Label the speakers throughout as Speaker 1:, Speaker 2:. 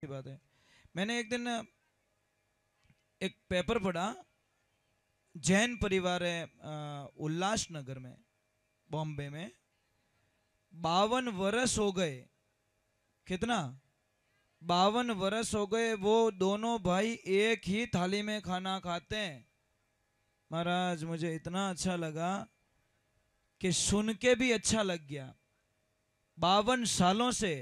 Speaker 1: की बात है मैंने एक दिन एक पेपर पढ़ा जैन परिवार है उल्लास नगर में बॉम्बे में बावन वर्ष हो गए कितना बावन वर्ष हो गए वो दोनों भाई एक ही थाली में खाना खाते हैं महाराज मुझे इतना अच्छा लगा कि सुन के भी अच्छा लग गया बावन सालों से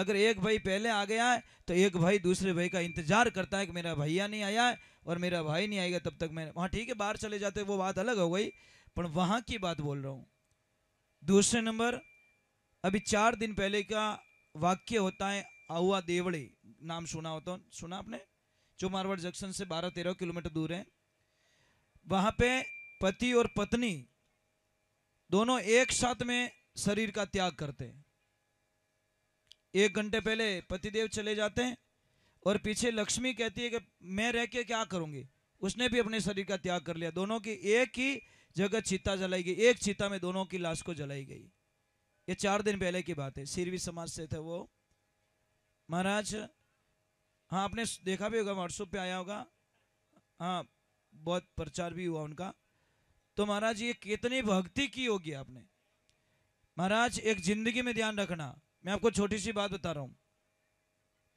Speaker 1: अगर एक भाई पहले आ गया है तो एक भाई दूसरे भाई का इंतजार करता है कि मेरा भैया नहीं आया है और मेरा भाई नहीं आएगा तब तक मैं वहाँ ठीक है बाहर चले जाते वो बात अलग हो गई पर वहाँ की बात बोल रहा हूँ दूसरे नंबर अभी चार दिन पहले का वाक्य होता है आउआ देवड़ी नाम सुना होता तो, सुना आपने जो मारवाड़ जंक्शन से बारह तेरह किलोमीटर दूर है वहाँ पे पति और पत्नी दोनों एक साथ में शरीर का त्याग करते हैं एक घंटे पहले पतिदेव चले जाते हैं और पीछे लक्ष्मी कहती है कि मैं रह के क्या करूंगी उसने भी अपने शरीर का त्याग कर लिया दोनों की एक ही जगह चीता जलाई गई एक चीता में दोनों की लाश को जलाई गई ये चार दिन पहले की बात है सिरवी समाज से थे वो महाराज हाँ आपने देखा भी होगा व्हाट्सअप पे आया होगा हाँ बहुत प्रचार भी हुआ उनका तो महाराज ये कितनी भक्ति की होगी आपने महाराज एक जिंदगी में ध्यान रखना मैं आपको छोटी सी बात बता रहा हूं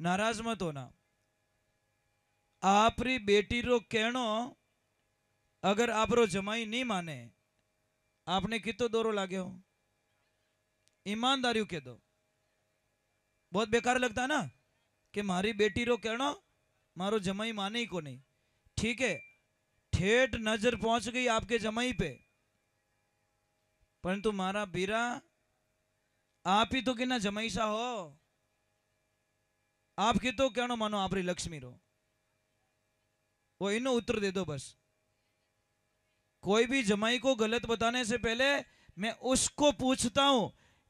Speaker 1: नाराज मत होना आपरी बेटी रो कहो अगर आप रो जमाई नहीं माने आपने कितो दोरो लागे हो ईमानदारियों के दो बहुत बेकार लगता है ना कि मारी बेटी रो कहो मारो जमाई माने ही को नहीं ठीक है ठेठ नजर पहुंच गई आपके जमाई पे परंतु मारा बीरा आप ही तो कि ना जमैसा हो आपकी तो कहना मानो आप लक्ष्मी रो वो इनो उत्तर दे दो बस कोई भी जमाई को गलत बताने से पहले मैं उसको पूछता हूं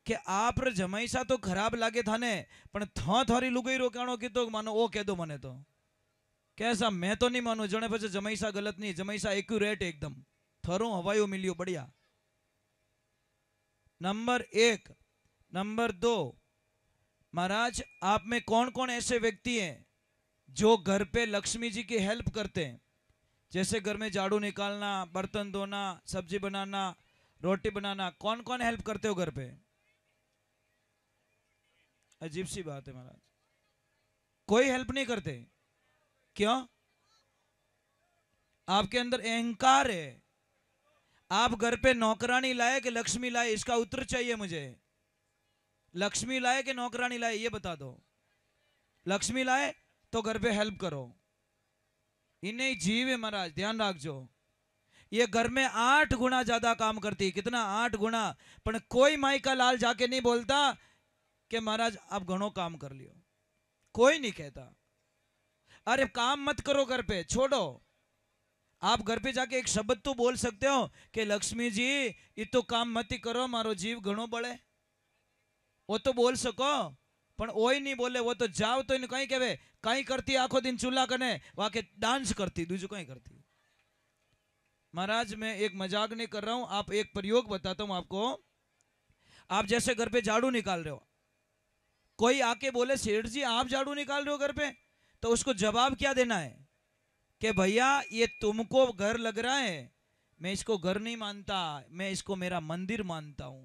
Speaker 1: कि आप जमाईसा तो खराब लागे थाने પણ થ થારી લુગઈ રોકાણો કીધો માનો ઓ કહેદો મને તો કેસા મેં તો નહીં માનું જણે પછી જમાઈસા ગલત નહીં જમાઈસા એક્યુરેટ એકદમ થરું હવાયું મિલ્યું બઢિયા નંબર એક नंबर दो महाराज आप में कौन कौन ऐसे व्यक्ति हैं जो घर पे लक्ष्मी जी की हेल्प करते हैं जैसे घर में झाड़ू निकालना बर्तन धोना सब्जी बनाना रोटी बनाना कौन कौन हेल्प करते हो घर पे अजीब सी बात है महाराज कोई हेल्प नहीं करते क्यों आपके अंदर अहंकार है आप घर पे नौकरानी लाए कि लक्ष्मी लाए इसका उत्तर चाहिए मुझे लक्ष्मी लाए कि नौकरानी लाए ये बता दो लक्ष्मी लाए तो घर पे हेल्प करो इन्हें जीव है महाराज ध्यान जो ये घर में आठ गुना ज्यादा काम करती कितना आठ गुना पर कोई माई का लाल जाके नहीं बोलता कि महाराज आप घणो काम कर लियो कोई नहीं कहता अरे काम मत करो घर पे छोड़ो आप घर पे जाके एक शब्द तो बोल सकते हो कि लक्ष्मी जी ये तो काम मत ही करो मारो जीव घणो बड़े वो तो बोल सको પણ ઓય નહીં બોલે વો તો तो તો એને કંઈ कहीं કંઈ કરતી આખો દિન ચૂલા કને વાકે डांस करती બીજું कहीं करती महाराज मैं एक मजाक नहीं कर रहा हूं आप एक प्रयोग बताता हूं आपको आप जैसे घर पे झाड़ू निकाल रहे हो कोई आके बोले सेठ जी आप झाड़ू निकाल रहे हो घर पे तो उसको जवाब क्या देना है कि भैया ये तुमको घर लग रहा है मैं इसको घर नहीं मानता मैं इसको मेरा मंदिर मानता हूं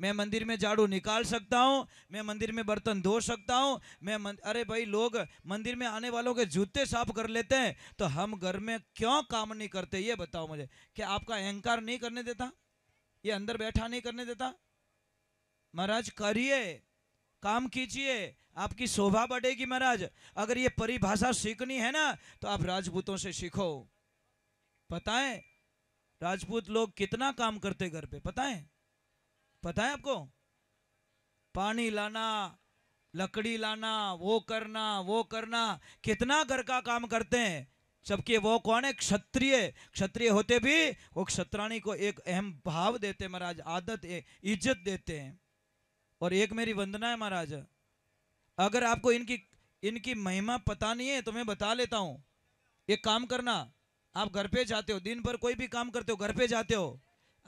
Speaker 1: मैं मंदिर में झाड़ू निकाल सकता हूँ मैं मंदिर में बर्तन धो सकता हूँ मैं मन... अरे भाई लोग मंदिर में आने वालों के जूते साफ कर लेते हैं तो हम घर में क्यों काम नहीं करते ये बताओ मुझे क्या आपका अहंकार नहीं करने देता ये अंदर बैठा नहीं करने देता महाराज करिए काम कीजिए आपकी शोभा बढ़ेगी महाराज अगर ये परिभाषा सीखनी है ना तो आप राजपूतों से सीखो पता है राजपूत लोग कितना काम करते घर पे पता है पता है आपको पानी लाना लकड़ी लाना वो करना वो करना कितना घर का काम करते हैं जबकि वो कौन है क्षत्रिय क्षत्रिय होते भी वो क्षत्राणी को एक अहम भाव देते हैं महाराज आदत इज्जत देते हैं और एक मेरी वंदना है महाराज अगर आपको इनकी इनकी महिमा पता नहीं है तो मैं बता लेता हूं एक काम करना आप घर पे जाते हो दिन भर कोई भी काम करते हो घर पे जाते हो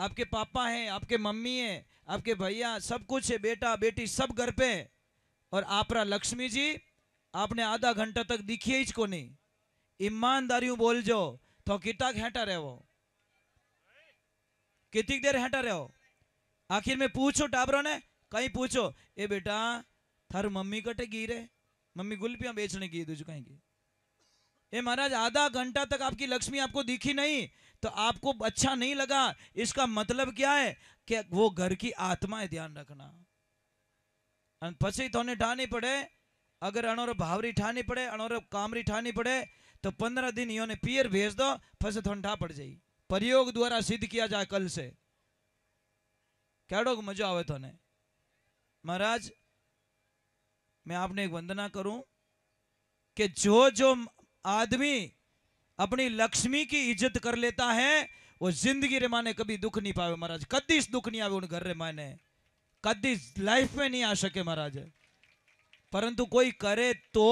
Speaker 1: आपके पापा हैं आपके मम्मी हैं आपके भैया सब कुछ है बेटा बेटी सब घर पे है और आपरा लक्ष्मी जी आपने आधा घंटा तक दिखिए को नहीं ईमानदारी बोल जो तो किताक हेटा हो कितनी देर हेटा हो आखिर में पूछो टाबरों ने कहीं पूछो ए बेटा थारू मम्मी कटे गिरे मम्मी गुलपियां बेचने की तुझे कहीं की ये महाराज आधा घंटा तक आपकी लक्ष्मी आपको दिखी नहीं तो आपको अच्छा नहीं लगा इसका मतलब क्या है कि वो घर की आत्मा है ध्यान रखना અને तो તને ઠાની પડે અગર अनोर ભાવરી ઠાની पड़े અણોર કામરી ઠાની तो पंद्रह दिन योने पियर भेज दो फसे तो ठा पड़ जाए प्रयोग द्वारा सिद्ध किया जाए कल से कैडो मजा आवे तो ने महाराज मैं आपने एक वंदना करूं कि जो जो आदमी अपनी लक्ष्मी की इज्जत कर लेता है वो जिंदगी रे माने कभी दुख नहीं पावे महाराज कदीस दुख नहीं आवे उन घर रे माने कदीस लाइफ में नहीं आ सके महाराज परंतु कोई करे तो